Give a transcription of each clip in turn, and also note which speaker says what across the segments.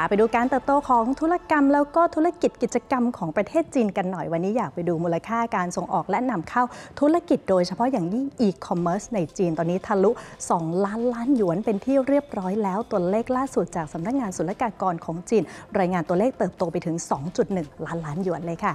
Speaker 1: าไปดูการเติบโตของธุรกรรม แล้วก็ธุรกิจกิจกรรมของประเทศจีนกันหน่อย วันนี้อยากไปดูมูลค่าการส่งออกและนำเข้าธุรกิจโดยเฉพาะอย่างยิ่งอีคอมเมิร์ซในจีนตอนนี้ทะลุ 2 ล้านล้านหยวนเป็นที่เรียบร้อยแล้วตัวเลขล่าสุดจากสำนักงานศุลกากรของจีน รายงานตัวเลขเติบโตไปถึง 2.1 ล้านล้านหยวนเลยค่ะ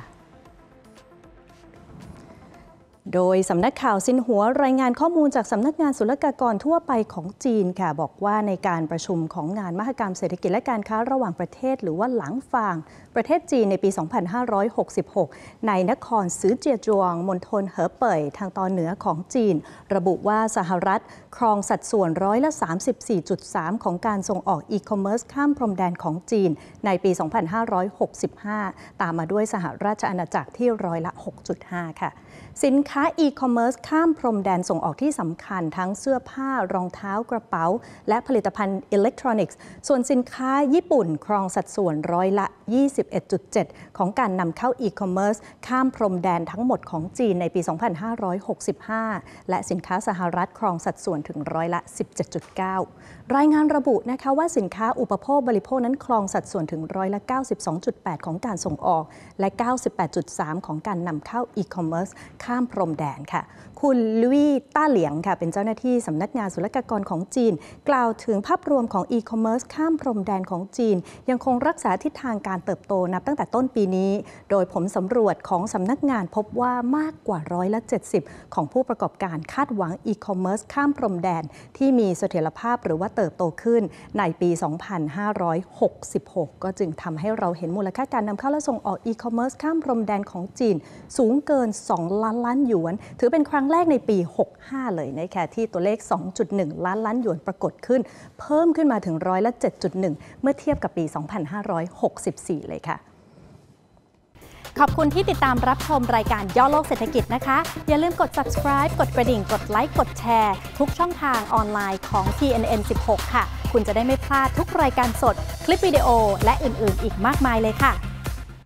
Speaker 1: โดยสำนักข่าวซินหัวรายงานข้อมูลจากสำนักงานศุลกากรทั่วไปของจีนค่ะบอกว่าในการประชุมของงานมหกรรมเศรษฐกิจและการค้าระหว่างประเทศหรือว่าหลังฟาง ประเทศจีนในปี 2566 ในนครซือเจียจวงมณฑลเหอเป่ย ทางตอนเหนือของจีน ระบุว่าสหรัฐครองสัดส่วนร้อยละ 34.3 ของการส่งออกอีคอมเมิร์ซข้ามพรมแดนของจีน ในปี 2565 ตามมาด้วยสหราชอาณาจักรที่ร้อยละ 6.5 ค่ะสินค้าค้าอีคอมเมิร์ซข้ามพรมแดนส่งออกที่สำคัญทั้งเสื้อผ้า รองเท้ากระเป๋า และผลิตภัณฑ์อิเล็กทรอนิกส์ส่วนสินค้าญี่ปุ่น ครองสัดส่วนร้อยละ 21.7 ของการนำเข้าอีคอมเมิร์ซข้ามพรมแดนทั้งหมดของจีนในปี 2565 และสินค้าสหรัฐ ครองสัดส่วนถึงร้อยละ 17.9 รายงานระบุนะคะว่าสินค้าอุปโภคบริโภคนั้นครองสัดส่วนถึงร้อยละ 92.8 ของการส่งออก และ 98.3 ของการนำเข้าอีคอมเมิร์ซข้ามพรมมแดนค่ะคุณลุยต้าเหลียงค่ะ เป็นเจ้าหน้าที่สำนักงานศุลกากรของจีน กล่าวถึงภาพรวมของอีคอมเมิร์ซข้ามพรมแดนของจีน ยังคงรักษาทิศทางการเติบโตนับตั้งแต่ต้นปีนี้ โดยผมสำรวจของสำนักงานพบว่ามากกว่าร้อยละ70 ของผู้ประกอบการคาดหวังอีคอมเมิร์ซข้ามพรมแดน ที่มีเสถียรภาพหรือว่าเติบโตขึ้นในปี 2566 ก็จึงทำให้เราเห็นมูลค่าการนำเข้าและส่งออกอีคอมเมิร์ซข้ามพรมแดนของจีน สูงเกิน 2ล้านล้านหยยวนถือเป็นครั้งแรกในปี 65 เลยนะคะที่ตัวเลข 2.1 ล้านล้านหยวนปรากฏขึ้น เพิ่มขึ้นมาถึงร้อยละ7.1 เมื่อเทียบกับปี 2564 เลยค่ะ ขอบคุณที่ติดตามรับชมรายการย่อโลกเศรษฐกิจนะคะ อย่าลืมกด subscribe กดกระดิ่ง กดไลค์ กดแชร์ทุกช่องทางออนไลน์ของ TNN 16 ค่ะ คุณจะได้ไม่พลาดทุกรายการสด คลิปวิดีโอ และอื่นๆ อีกมากมายเลยค่ะ